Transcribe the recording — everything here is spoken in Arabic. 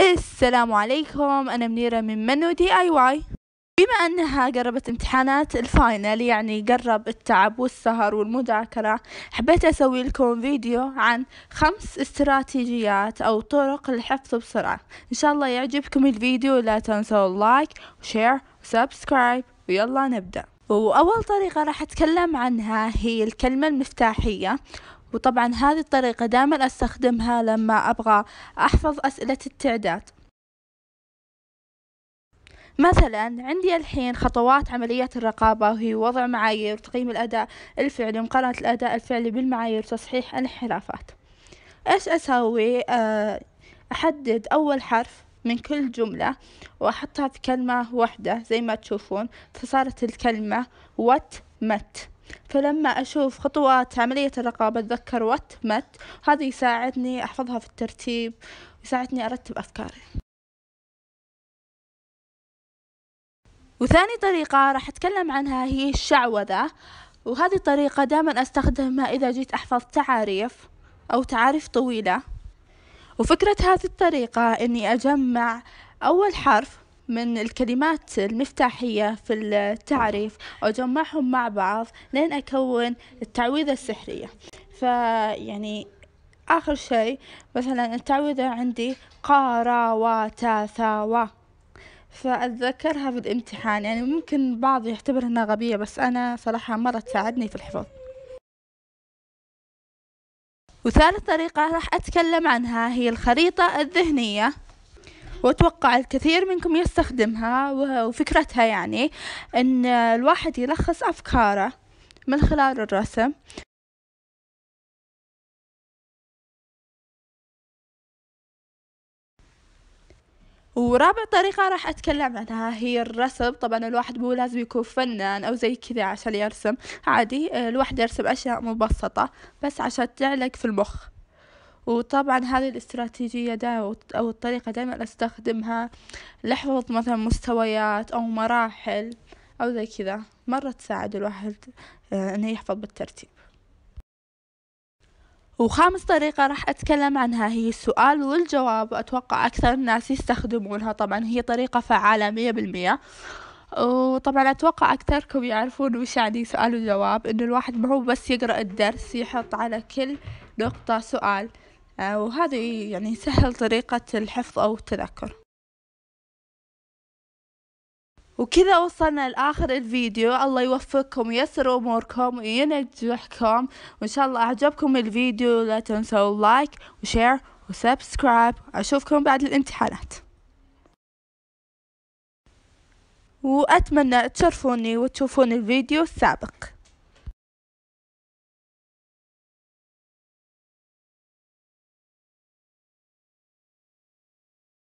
السلام عليكم أنا منيرة من منو دي آي واي بما أنها قربت امتحانات الفاينل يعني قرب التعب والسهر والمذاكرة حبيت أسوي لكم فيديو عن خمس استراتيجيات أو طرق للحفظ بسرعة إن شاء الله يعجبكم الفيديو لا تنسوا اللايك وشير وسبسكرايب ويلا نبدأ وأول طريقة راح أتكلم عنها هي الكلمة المفتاحية وطبعا هذه الطريقة دائما استخدمها لما ابغى احفظ اسئلة التعداد مثلا عندي الحين خطوات عملية الرقابة وهي وضع معايير تقييم الأداء الفعلي ومقارنة الأداء الفعلي بالمعايير وتصحيح الانحرافات إيش أسوي آه، أحدد أول حرف من كل جملة وأحطها في كلمة واحدة زي ما تشوفون فصارت الكلمة وات مت فلما أشوف خطوات عملية الرقابة أتذكر وات مت هذا يساعدني أحفظها في الترتيب ويساعدني أرتب أفكاري وثاني طريقة راح أتكلم عنها هي الشعوذة وهذه الطريقة دائما أستخدمها إذا جيت أحفظ تعاريف أو تعاريف طويلة وفكرة هذه الطريقة أني أجمع أول حرف من الكلمات المفتاحية في التعريف وأجمعهم مع بعض لين أكون التعويذة السحرية فيعني آخر شيء مثلا التعويذة عندي قارا وتاثاوا فأتذكرها في الامتحان يعني ممكن بعض يعتبر إنها غبية بس أنا صراحة مرة تساعدني في الحفظ وثالث طريقة راح أتكلم عنها هي الخريطة الذهنية وأتوقع الكثير منكم يستخدمها وفكرتها يعني أن الواحد يلخص أفكاره من خلال الرسم ورابع طريقة راح أتكلم عنها هي الرسم طبعا الواحد مو لازم يكون فنان أو زي كذا عشان يرسم عادي آه، الواحد يرسم أشياء مبسطة بس عشان تعلق في المخ وطبعا هذه الاستراتيجية دا أو الطريقة دايما أستخدمها لحفظ مثلا مستويات أو مراحل أو زي كذا مرة تساعد الواحد آه، إنه يحفظ بالترتيب وخامس طريقة راح أتكلم عنها هي السؤال والجواب أتوقع أكثر الناس يستخدمونها طبعا هي طريقة فعالة مية بالمية وطبعا أتوقع أكثركم يعرفون وش يعني سؤال وجواب إنه الواحد ما هو بس يقرأ الدرس يحط على كل نقطة سؤال آه، وهذه يعني سهل طريقة الحفظ أو التذكر وكذا وصلنا لآخر الفيديو الله يوفقكم ويسر أموركم وينجحكم وإن شاء الله أعجبكم الفيديو لا تنسوا لايك وشير وسبسكرايب أشوفكم بعد الامتحانات وأتمنى تشرفوني وتشوفون الفيديو السابق